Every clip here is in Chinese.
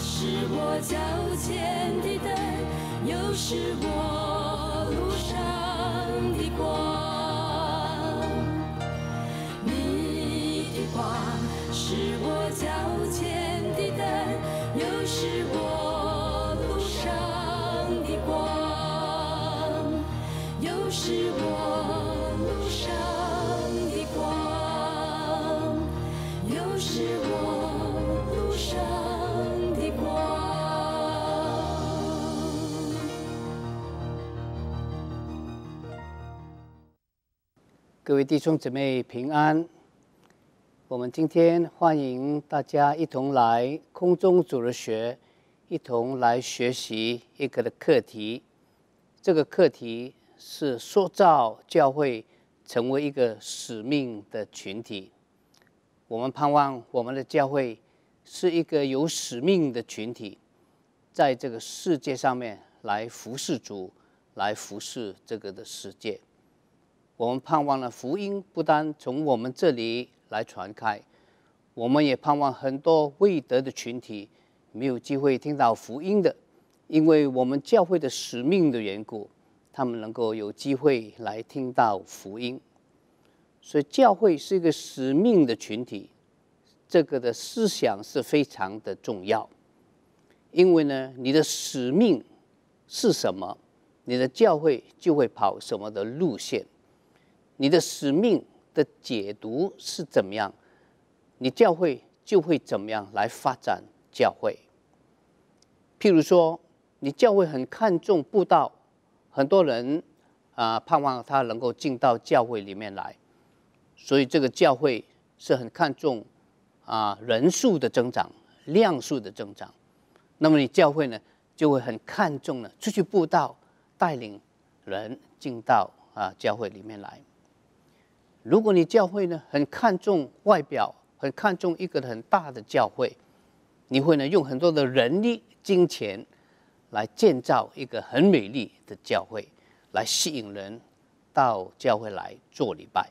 是我脚前的灯，又是我路上的光。各位弟兄姊妹平安，我们今天欢迎大家一同来空中主日学，一同来学习一个的课题。这个课题是塑造教会成为一个使命的群体。我们盼望我们的教会是一个有使命的群体，在这个世界上面来服侍主，来服侍这个的世界。我们盼望了福音不单从我们这里来传开，我们也盼望很多未得的群体没有机会听到福音的，因为我们教会的使命的缘故，他们能够有机会来听到福音。所以，教会是一个使命的群体，这个的思想是非常的重要。因为呢，你的使命是什么，你的教会就会跑什么的路线。你的使命的解读是怎么样，你教会就会怎么样来发展教会。譬如说，你教会很看重布道，很多人啊盼望他能够进到教会里面来，所以这个教会是很看重啊人数的增长、量数的增长。那么你教会呢，就会很看重呢出去布道，带领人进到啊教会里面来。如果你教会呢很看重外表，很看重一个很大的教会，你会呢用很多的人力、金钱来建造一个很美丽的教会，来吸引人到教会来做礼拜。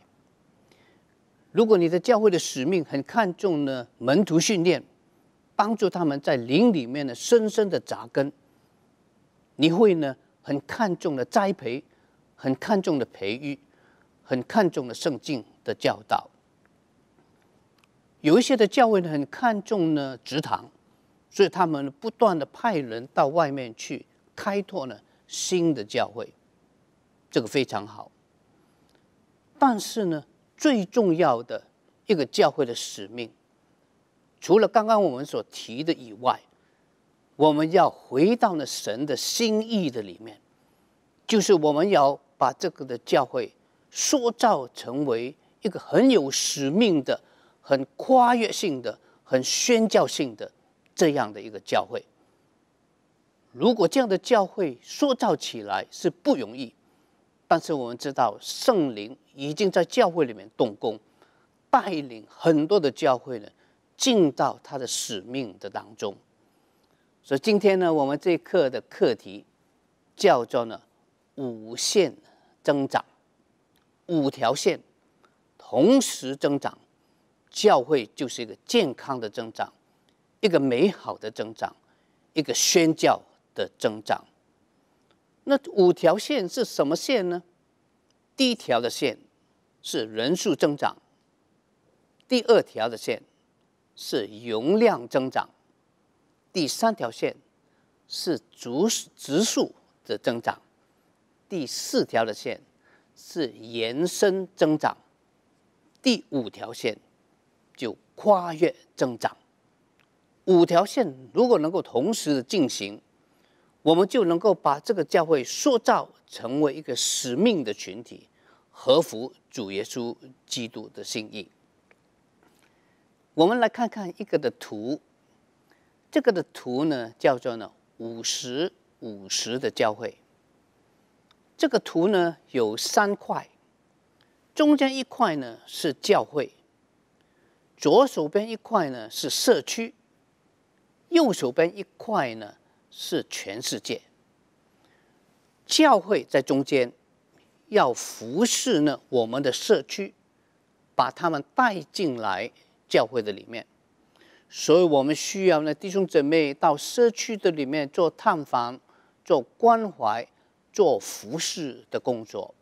如果你的教会的使命很看重呢门徒训练，帮助他们在灵里面呢深深的扎根，你会呢很看重的栽培，很看重的培育。很看重了圣经的教导，有一些的教会呢很看重呢职堂，所以他们不断的派人到外面去开拓呢新的教会，这个非常好。但是呢，最重要的一个教会的使命，除了刚刚我们所提的以外，我们要回到呢神的心意的里面，就是我们要把这个的教会。塑造成为一个很有使命的、很跨越性的、很宣教性的这样的一个教会。如果这样的教会塑造起来是不容易，但是我们知道圣灵已经在教会里面动工，带领很多的教会呢进到他的使命的当中。所以今天呢，我们这一课的课题叫做呢“无限增长”。五条线同时增长，教会就是一个健康的增长，一个美好的增长，一个宣教的增长。那五条线是什么线呢？第一条的线是人数增长，第二条的线是容量增长，第三条线是主植树的增长，第四条的线。是延伸增长，第五条线就跨越增长。五条线如果能够同时的进行，我们就能够把这个教会塑造成为一个使命的群体，合符主耶稣基督的心意。我们来看看一个的图，这个的图呢叫做呢五十五十的教会。这个图呢有三块，中间一块呢是教会，左手边一块呢是社区，右手边一块呢是全世界。教会在中间，要服侍呢我们的社区，把他们带进来教会的里面，所以我们需要呢弟兄姊妹到社区的里面做探访、做关怀。做服侍的工作，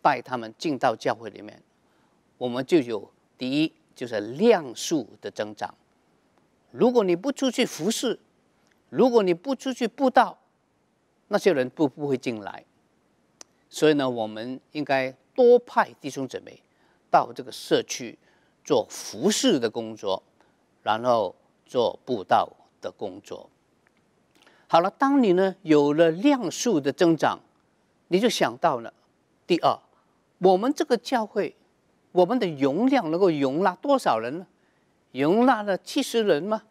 带他们进到教会里面，我们就有第一就是量数的增长。如果你不出去服侍，如果你不出去布道，那些人不不会进来。所以呢，我们应该多派弟兄姊妹到这个社区做服侍的工作，然后做布道的工作。好了，当你呢有了量数的增长，你就想到了第二，我们这个教会，我们的容量能够容纳多少人呢？容纳了七十人吗？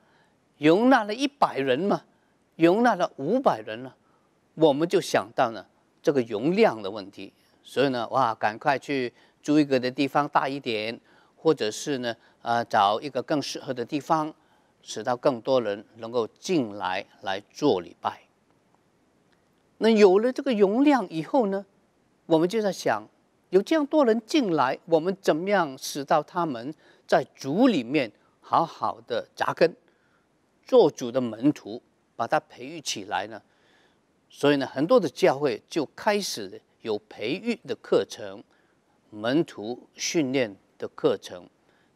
容纳了一百人吗？容纳了五百人了？我们就想到了这个容量的问题，所以呢，哇，赶快去租一个的地方大一点，或者是呢，呃，找一个更适合的地方。使到更多人能够进来来做礼拜。那有了这个容量以后呢，我们就在想，有这样多人进来，我们怎么样使到他们在主里面好好的扎根，做主的门徒，把他培育起来呢？所以呢，很多的教会就开始有培育的课程、门徒训练的课程、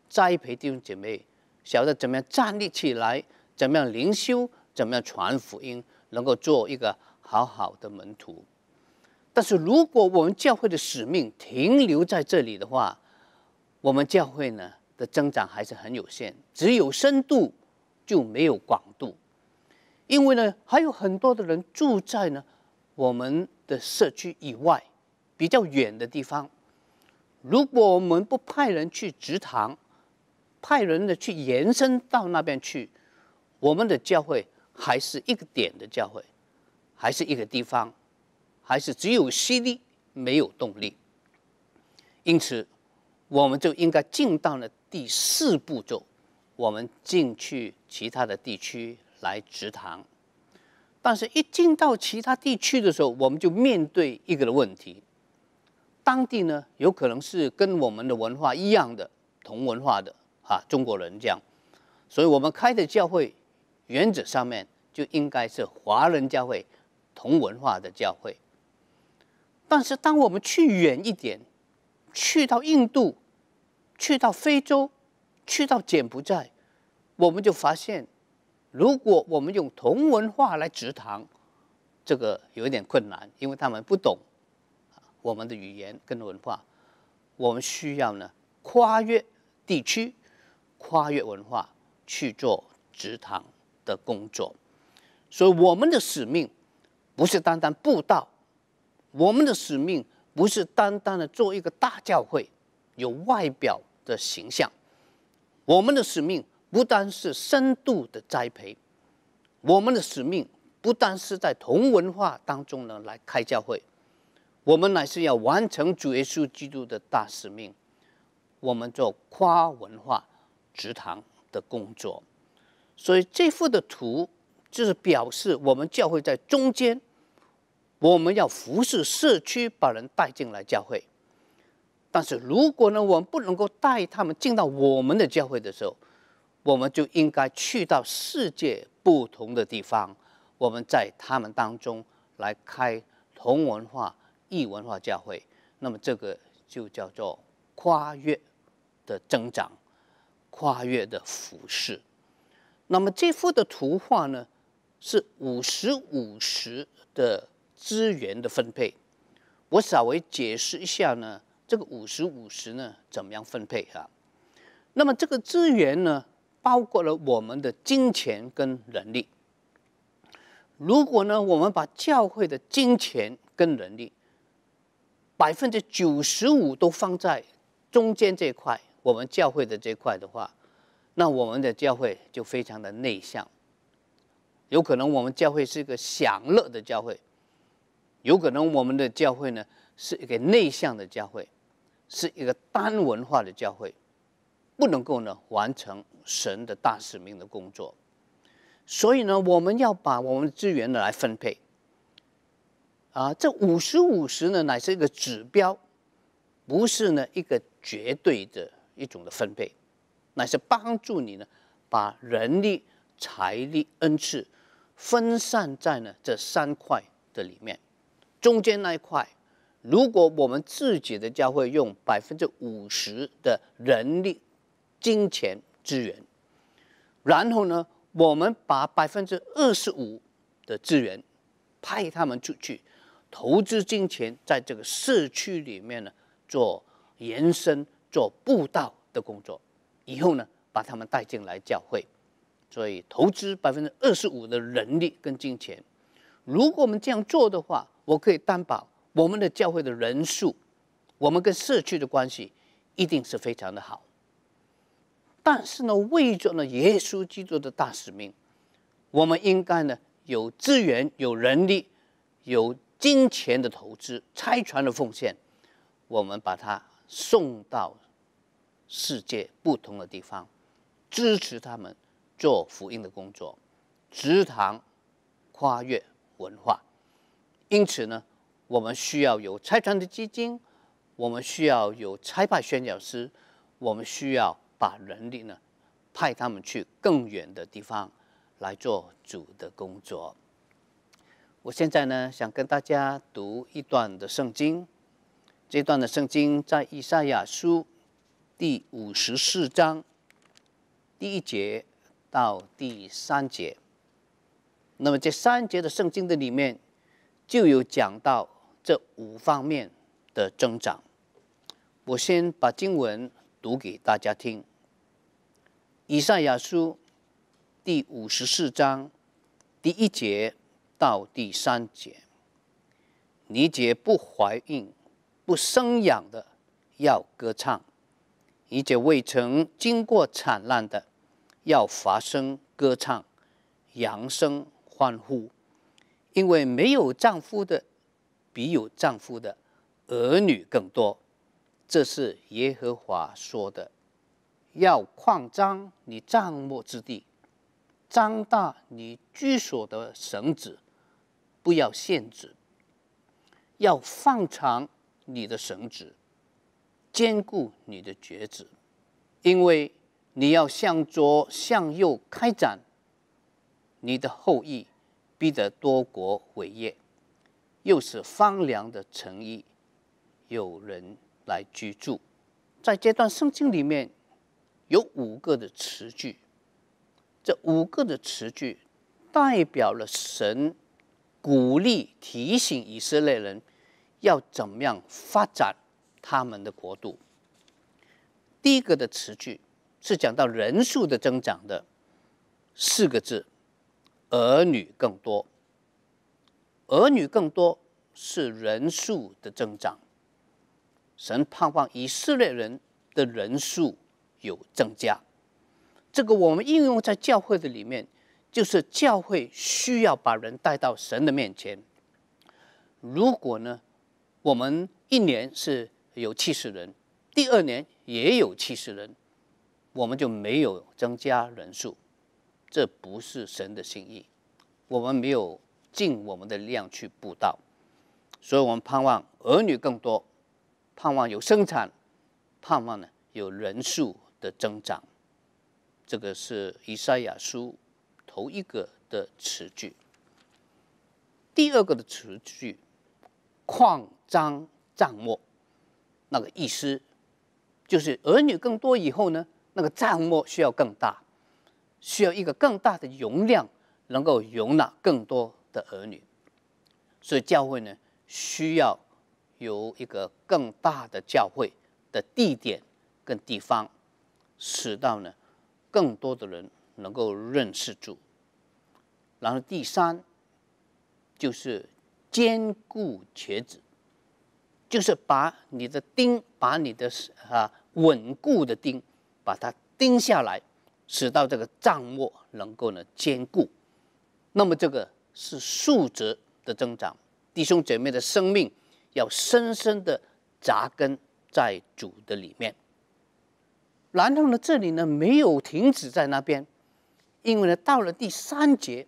栽培弟兄姐妹。晓得怎么样站立起来，怎么样灵修，怎么样传福音，能够做一个好好的门徒。但是，如果我们教会的使命停留在这里的话，我们教会呢的增长还是很有限，只有深度就没有广度。因为呢，还有很多的人住在呢我们的社区以外比较远的地方，如果我们不派人去职堂。派人的去延伸到那边去，我们的教会还是一个点的教会，还是一个地方，还是只有吸力没有动力。因此，我们就应该进到了第四步骤，我们进去其他的地区来直堂。但是，一进到其他地区的时候，我们就面对一个的问题：当地呢有可能是跟我们的文化一样的，同文化的。啊，中国人这样，所以我们开的教会，原则上面就应该是华人教会，同文化的教会。但是当我们去远一点，去到印度，去到非洲，去到柬埔寨，我们就发现，如果我们用同文化来植堂，这个有一点困难，因为他们不懂我们的语言跟文化，我们需要呢跨越地区。跨越文化去做职堂的工作，所以我们的使命不是单单布道，我们的使命不是单单的做一个大教会，有外表的形象。我们的使命不单是深度的栽培，我们的使命不单是在同文化当中呢来开教会，我们乃是要完成主耶稣基督的大使命。我们做跨文化。职堂的工作，所以这幅的图就是表示我们教会在中间，我们要服侍社区，把人带进来教会。但是如果呢，我们不能够带他们进到我们的教会的时候，我们就应该去到世界不同的地方，我们在他们当中来开同文化异文化教会。那么这个就叫做跨越的增长。跨越的服饰，那么这幅的图画呢，是五十五十的资源的分配。我稍微解释一下呢，这个五十五十呢，怎么样分配啊？那么这个资源呢，包括了我们的金钱跟人力。如果呢，我们把教会的金钱跟人力百分之九十五都放在中间这块。我们教会的这块的话，那我们的教会就非常的内向。有可能我们教会是一个享乐的教会，有可能我们的教会呢是一个内向的教会，是一个单文化的教会，不能够呢完成神的大使命的工作。所以呢，我们要把我们的资源呢来分配。啊，这五十五十呢乃是一个指标，不是呢一个绝对的。一种的分配，乃是帮助你呢，把人力、财力恩赐分散在呢这三块的里面。中间那一块，如果我们自己的教会用百分之五十的人力、金钱资源，然后呢，我们把百分之二十五的资源派他们出去，投资金钱在这个社区里面呢做延伸。做布道的工作，以后呢，把他们带进来教会，所以投资百分之二十五的人力跟金钱。如果我们这样做的话，我可以担保，我们的教会的人数，我们跟社区的关系一定是非常的好。但是呢，为着呢耶稣基督的大使命，我们应该呢有资源、有能力、有金钱的投资、拆船的奉献，我们把它送到。世界不同的地方，支持他们做福音的工作，直堂跨越文化。因此呢，我们需要有拆船的基金，我们需要有拆派宣教师，我们需要把人力呢派他们去更远的地方来做主的工作。我现在呢想跟大家读一段的圣经，这段的圣经在以赛亚书。第五十四章第一节到第三节，那么这三节的圣经的里面就有讲到这五方面的增长。我先把经文读给大家听。以赛亚书第五十四章第一节到第三节，你姐不怀孕、不生养的，要歌唱。一切未曾经过惨难的，要发声歌唱，扬声欢呼，因为没有丈夫的，比有丈夫的儿女更多。这是耶和华说的：要扩张你帐幕之地，张大你居所的绳子，不要限制，要放长你的绳子。兼顾你的抉择，因为你要向左向右开展。你的后裔必得多国伟业，又使荒凉的城邑有人来居住。在这段圣经里面，有五个的词句，这五个的词句代表了神鼓励提醒以色列人要怎么样发展。他们的国度，第一个的词句是讲到人数的增长的四个字：儿女更多。儿女更多是人数的增长。神盼望以色列人的人数有增加。这个我们应用在教会的里面，就是教会需要把人带到神的面前。如果呢，我们一年是有七十人，第二年也有七十人，我们就没有增加人数，这不是神的心意，我们没有尽我们的量去布道，所以我们盼望儿女更多，盼望有生产，盼望呢有人数的增长，这个是以赛亚书头一个的词句，第二个的词句，旷张账目。那个意思，就是儿女更多以后呢，那个帐幕需要更大，需要一个更大的容量，能够容纳更多的儿女。所以教会呢，需要有一个更大的教会的地点跟地方，使到呢，更多的人能够认识主。然后第三，就是坚固茄子。就是把你的钉，把你的啊稳固的钉，把它钉下来，使到这个帐幕能够呢坚固。那么这个是数值的增长，弟兄姐妹的生命要深深的扎根在主的里面。然后呢，这里呢没有停止在那边，因为呢到了第三节，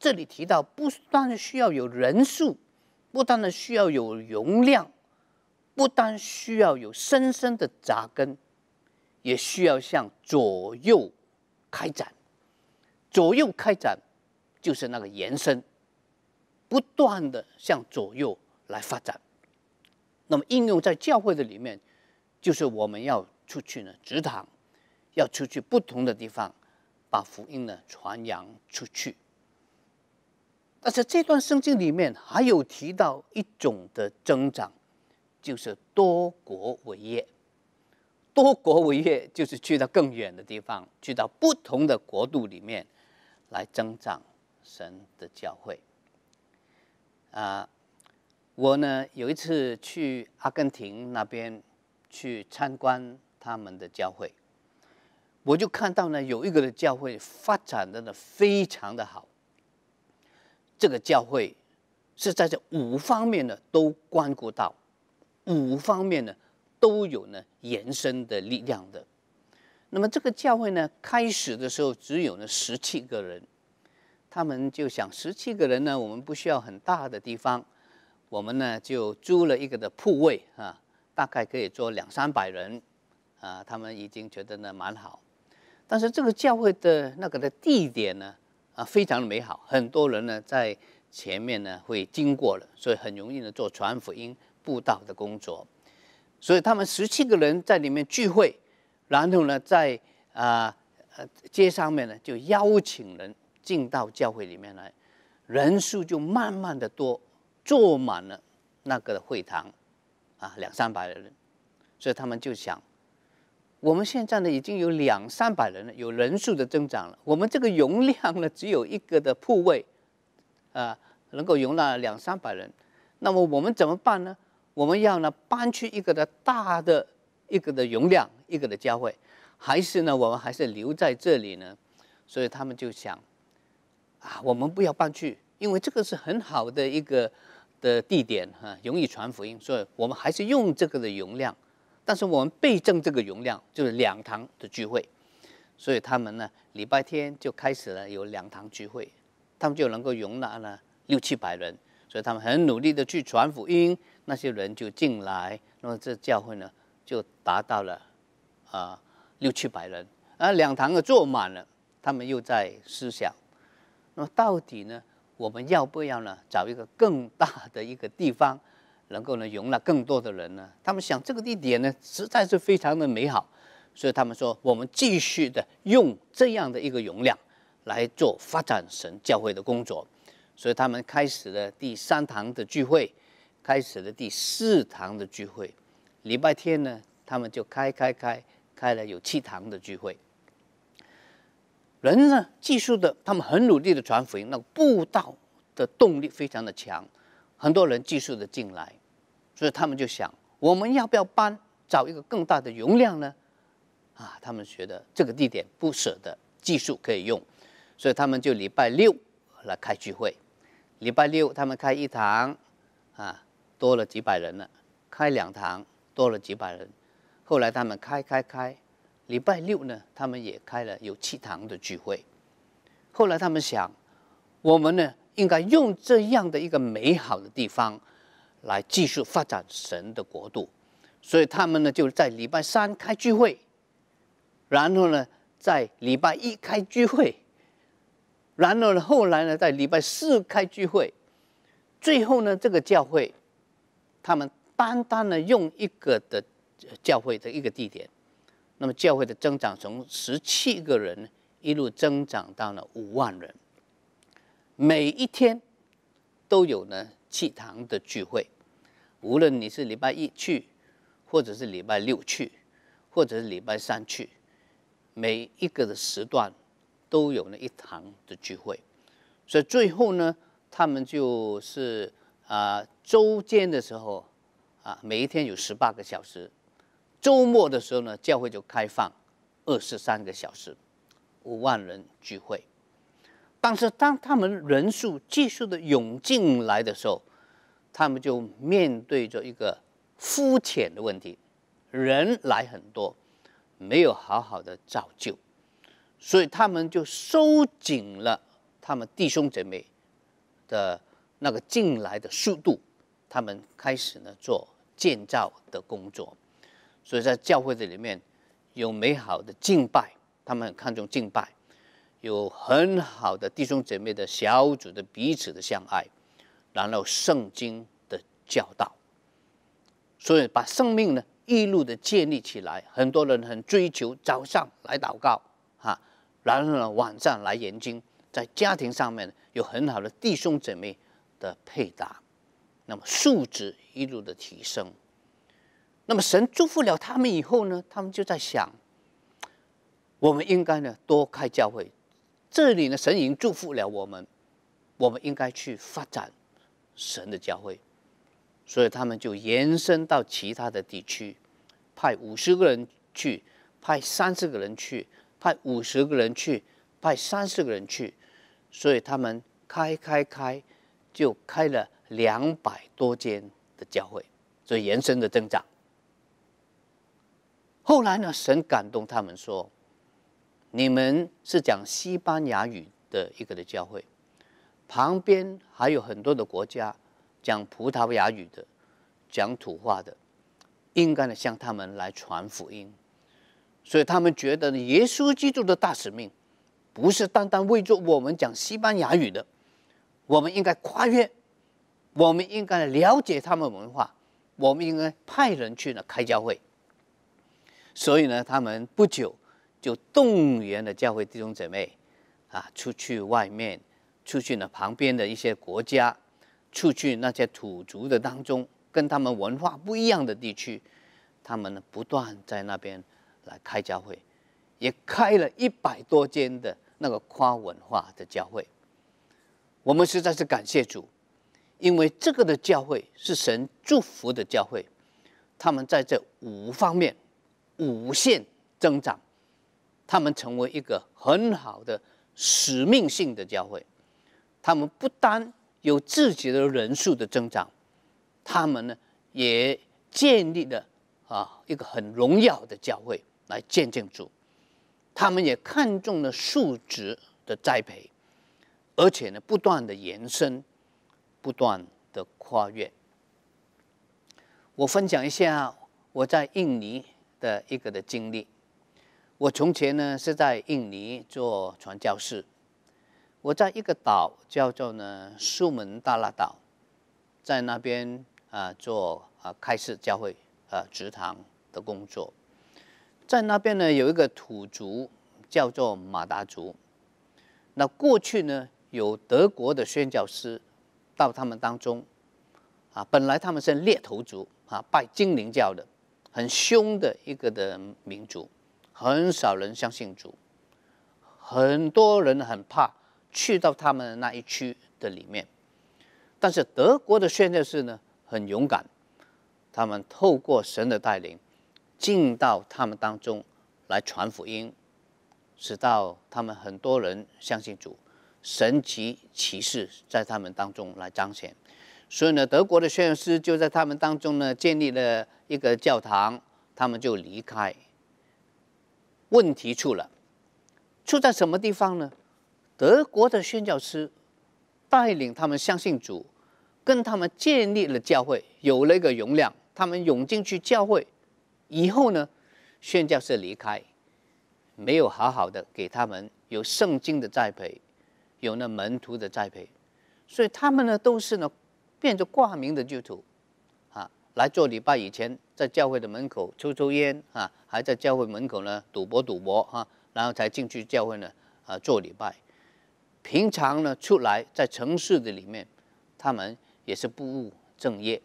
这里提到不断需要有人数，不断的需要有容量。不单需要有深深的扎根，也需要向左右开展，左右开展就是那个延伸，不断的向左右来发展。那么应用在教会的里面，就是我们要出去呢，职堂，要出去不同的地方，把福音呢传扬出去。但是这段圣经里面还有提到一种的增长。就是多国伟业，多国伟业就是去到更远的地方，去到不同的国度里面来增长神的教会。啊，我呢有一次去阿根廷那边去参观他们的教会，我就看到呢有一个的教会发展的呢非常的好，这个教会是在这五方面呢都关顾到。五方面呢，都有呢延伸的力量的。那么这个教会呢，开始的时候只有呢十七个人，他们就想十七个人呢，我们不需要很大的地方，我们呢就租了一个的铺位啊，大概可以坐两三百人啊，他们已经觉得呢蛮好。但是这个教会的那个的地点呢，啊非常的美好，很多人呢在前面呢会经过了，所以很容易呢做传福音。布道的工作，所以他们十七个人在里面聚会，然后呢，在啊呃街上面呢就邀请人进到教会里面来，人数就慢慢的多，坐满了那个会堂，啊两三百人，所以他们就想，我们现在呢已经有两三百人了，有人数的增长了，我们这个容量呢只有一个的铺位，啊能够容纳两三百人，那么我们怎么办呢？我们要呢搬去一个的大的一个的容量一个的教会，还是呢我们还是留在这里呢？所以他们就想，啊我们不要搬去，因为这个是很好的一个的地点哈，容易传福音，所以我们还是用这个的容量。但是我们倍增这个容量就是两堂的聚会，所以他们呢礼拜天就开始了有两堂聚会，他们就能够容纳了六七百人，所以他们很努力的去传福音。那些人就进来，那么这教会呢就达到了啊六七百人，而两堂呢坐满了，他们又在思想，那么到底呢我们要不要呢找一个更大的一个地方，能够呢容纳更多的人呢？他们想这个地点呢实在是非常的美好，所以他们说我们继续的用这样的一个容量来做发展神教会的工作，所以他们开始了第三堂的聚会。开始了第四堂的聚会，礼拜天呢，他们就开开开开了有七堂的聚会。人呢，技术的，他们很努力的传福音，那个布道的动力非常的强，很多人技术的进来，所以他们就想，我们要不要搬，找一个更大的容量呢？啊，他们觉得这个地点不舍得技术可以用，所以他们就礼拜六来开聚会，礼拜六他们开一堂，啊。多了几百人了，开两堂多了几百人，后来他们开开开，礼拜六呢他们也开了有七堂的聚会，后来他们想，我们呢应该用这样的一个美好的地方，来继续发展神的国度，所以他们呢就在礼拜三开聚会，然后呢在礼拜一开聚会，然后呢后来呢在礼拜四开聚会，最后呢这个教会。他们单单的用一个的教会的一个地点，那么教会的增长从十七个人一路增长到了五万人。每一天都有呢七堂的聚会，无论你是礼拜一去，或者是礼拜六去，或者是礼拜三去，每一个的时段都有呢一堂的聚会。所以最后呢，他们就是啊。周间的时候，啊，每一天有十八个小时；周末的时候呢，教会就开放二十三个小时，五万人聚会。但是当他们人数继续的涌进来的时候，他们就面对着一个肤浅的问题：人来很多，没有好好的造就，所以他们就收紧了他们弟兄姐妹的那个进来的速度。他们开始呢做建造的工作，所以在教会的里面，有美好的敬拜，他们很看重敬拜，有很好的弟兄姐妹的小组的彼此的相爱，然后圣经的教导，所以把生命呢一路的建立起来。很多人很追求早上来祷告啊，然后呢晚上来研经，在家庭上面有很好的弟兄姐妹的配搭。那么素质一路的提升，那么神祝福了他们以后呢？他们就在想，我们应该呢多开教会。这里呢神已经祝福了我们，我们应该去发展神的教会。所以他们就延伸到其他的地区，派五十个人去，派三十个人去，派五十个人去，派三十个人去。所以他们开开开，就开了。两百多间的教会，所以延伸的增长。后来呢，神感动他们说：“你们是讲西班牙语的一个的教会，旁边还有很多的国家讲葡萄牙语的、讲土话的，应该呢向他们来传福音。”所以他们觉得，耶稣基督的大使命不是单单为着我们讲西班牙语的，我们应该跨越。我们应该了解他们文化，我们应该派人去呢开教会。所以呢，他们不久就动员了教会弟兄姐妹，啊，出去外面，出去呢旁边的一些国家，出去那些土族的当中，跟他们文化不一样的地区，他们呢不断在那边来开教会，也开了一百多间的那个跨文化的教会。我们实在是感谢主。因为这个的教会是神祝福的教会，他们在这五方面无限增长，他们成为一个很好的使命性的教会。他们不单有自己的人数的增长，他们呢也建立了啊一个很荣耀的教会来见证主，他们也看中了数值的栽培，而且呢不断的延伸。不断的跨越。我分享一下我在印尼的一个的经历。我从前呢是在印尼做传教士，我在一个岛叫做呢苏门答腊岛，在那边啊做啊开始教会啊职堂的工作。在那边呢有一个土族叫做马达族，那过去呢有德国的宣教师。到他们当中，啊，本来他们是猎头族，啊，拜精灵教的，很凶的一个的民族，很少人相信主，很多人很怕去到他们那一区的里面，但是德国的宣教士呢，很勇敢，他们透过神的带领，进到他们当中来传福音，使到他们很多人相信主。神奇骑士在他们当中来彰显，所以呢，德国的宣教师就在他们当中呢建立了一个教堂，他们就离开。问题出了，出在什么地方呢？德国的宣教师带领他们相信主，跟他们建立了教会，有那个容量，他们涌进去教会以后呢，宣教士离开，没有好好的给他们有圣经的栽培。有那门徒的栽培，所以他们呢都是呢，变着挂名的基督徒，啊，来做礼拜。以前在教会的门口抽抽烟啊，还在教会门口呢赌博赌博啊，然后才进去教会呢啊做礼拜。平常呢出来在城市的里面，他们也是不务正业，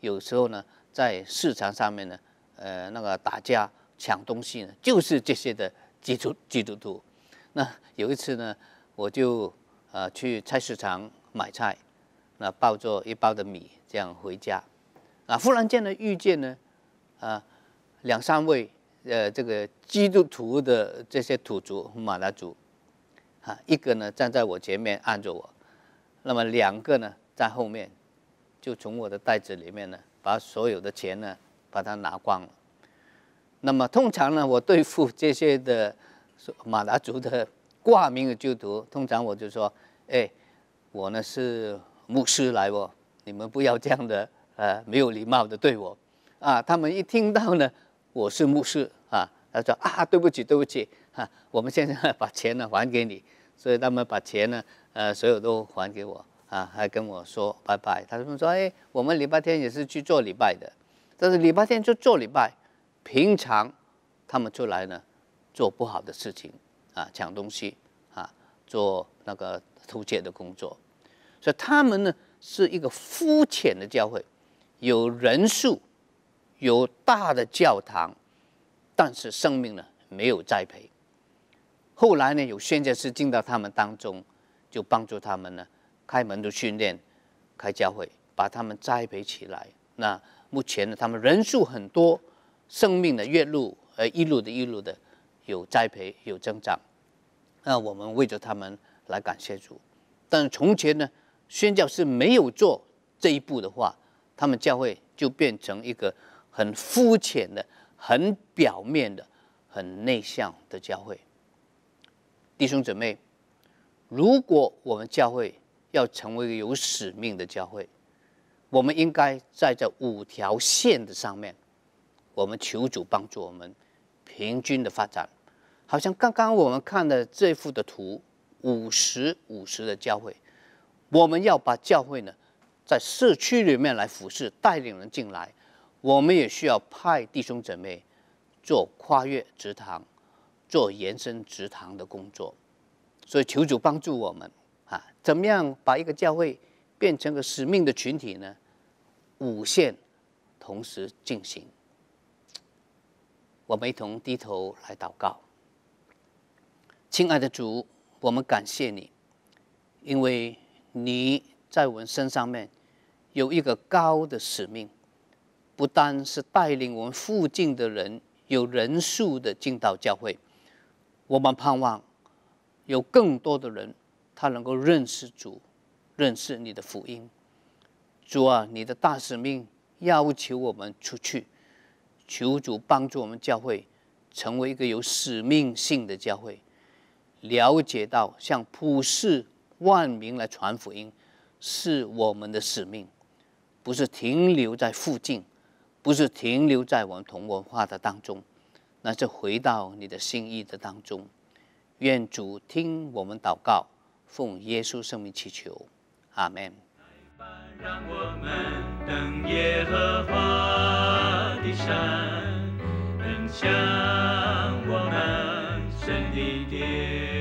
有时候呢在市场上面呢，呃那个打架抢东西呢，就是这些的基督基督徒。那有一次呢。我就呃去菜市场买菜，那抱着一包的米这样回家，啊，忽然间呢遇见呢，啊，两三位呃这个基督徒的这些土族马达族，啊，一个呢站在我前面按着我，那么两个呢在后面，就从我的袋子里面呢把所有的钱呢把它拿光了，那么通常呢我对付这些的马达族的。挂名的就徒，通常我就说：“哎，我呢是牧师来哦，你们不要这样的呃没有礼貌的对我。”啊，他们一听到呢，我是牧师啊，他说：“啊，对不起，对不起，哈，我们现在把钱呢还给你。”所以他们把钱呢，呃，所有都还给我啊，还跟我说拜拜。他们说：“哎，我们礼拜天也是去做礼拜的，但是礼拜天就做礼拜，平常他们出来呢，做不好的事情。”啊，抢东西，啊，做那个偷窃的工作，所以他们呢是一个肤浅的教会，有人数，有大的教堂，但是生命呢没有栽培。后来呢，有宣教师进到他们当中，就帮助他们呢开门的训练，开教会，把他们栽培起来。那目前呢，他们人数很多，生命的越路呃一路的，一路的。有栽培，有增长，那我们为着他们来感谢主。但是从前呢，宣教是没有做这一步的话，他们教会就变成一个很肤浅的、很表面的、很内向的教会。弟兄姊妹，如果我们教会要成为有使命的教会，我们应该在这五条线的上面，我们求主帮助我们。平均的发展，好像刚刚我们看的这幅的图，五十五十的教会，我们要把教会呢，在社区里面来服视，带领人进来，我们也需要派弟兄姊妹做跨越职堂、做延伸职堂的工作，所以求主帮助我们啊，怎么样把一个教会变成个使命的群体呢？五线同时进行。我们一同低头来祷告，亲爱的主，我们感谢你，因为你在我们身上面有一个高的使命，不单是带领我们附近的人有人数的进到教会，我们盼望有更多的人他能够认识主，认识你的福音。主啊，你的大使命要求我们出去。求主帮助我们教会成为一个有使命性的教会，了解到向普世万民来传福音是我们的使命，不是停留在附近，不是停留在我们同文化的当中，那是回到你的心意的当中。愿主听我们祷告，奉耶稣圣名祈求，阿门。让我们登耶和华的山，向我们神的殿。